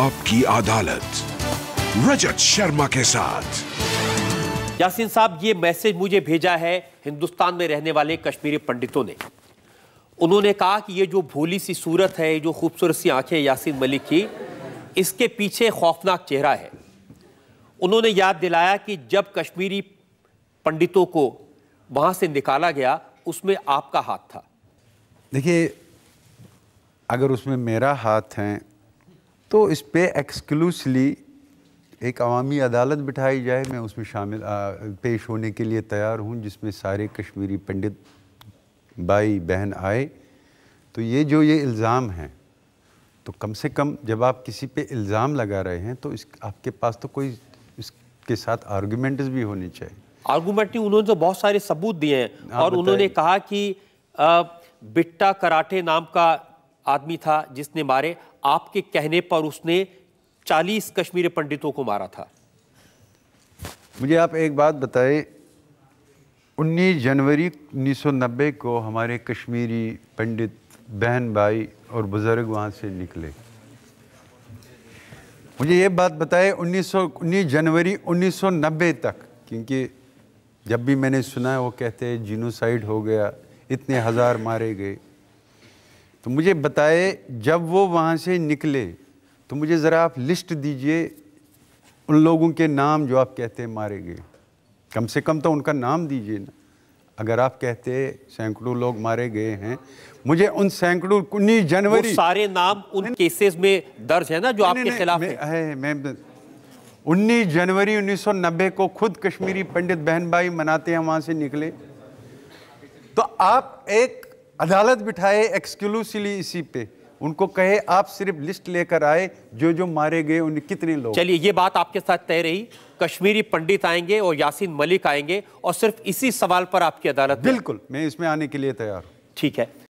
आपकी अदालत रजत शर्मा के साथ यासिन साहब ये मैसेज मुझे भेजा है हिंदुस्तान में रहने वाले कश्मीरी पंडितों ने उन्होंने कहा कि ये जो भोली सी सूरत है जो खूबसूरत सी आंखें यासिन मलिक की इसके पीछे खौफनाक चेहरा है उन्होंने याद दिलाया कि जब कश्मीरी पंडितों को वहाँ से निकाला गया उसमें आपका हाथ था देखिए अगर उसमें मेरा हाथ है तो इस पर एक्सक्लूसली एक अवामी अदालत बिठाई जाए मैं उसमें शामिल आ, पेश होने के लिए तैयार हूँ जिसमें सारे कश्मीरी पंडित भाई बहन आए तो ये जो ये इल्ज़ाम हैं तो कम से कम जब आप किसी पे इल्ज़ाम लगा रहे हैं तो इस आपके पास तो कोई इसके साथ आर्गूमेंट्स भी होने चाहिए आर्गूमेंट नहीं उन्होंने तो बहुत सारे सबूत दिए हैं और उन्होंने कहा कि बिट्टा कराटे नाम का आदमी था जिसने मारे आपके कहने पर उसने 40 कश्मीरी पंडितों को मारा था मुझे आप एक बात बताए 19 जनवरी 1990 को हमारे कश्मीरी पंडित बहन भाई और बुज़ुर्ग वहाँ से निकले मुझे ये बात बताए 1900 19 जनवरी 1990 तक क्योंकि जब भी मैंने सुना वो कहते हैं जीनोसाइड हो गया इतने हज़ार मारे गए तो मुझे बताए जब वो वहाँ से निकले तो मुझे ज़रा आप लिस्ट दीजिए उन लोगों के नाम जो आप कहते हैं मारे गए कम से कम तो उनका नाम दीजिए ना अगर आप कहते सैकड़ों लोग मारे गए हैं मुझे उन सैकड़ों उन्नीस जनवरी सारे नाम उन केसेस में दर्ज है ना जो आपके खिलाफ है मैं उन्नीस जनवरी 1990 को खुद कश्मीरी पंडित बहन भाई मनाते हैं वहां से निकले तो आप एक अदालत बिठाए एक्सक्लूसिवली इसी पे उनको कहे आप सिर्फ लिस्ट लेकर आए जो जो मारे गए उन कितने लोग चलिए ये बात आपके साथ तय रही कश्मीरी पंडित आएंगे और यासीन मलिक आएंगे और सिर्फ इसी सवाल पर आपकी अदालत बिल्कुल मैं इसमें आने के लिए तैयार हूँ ठीक है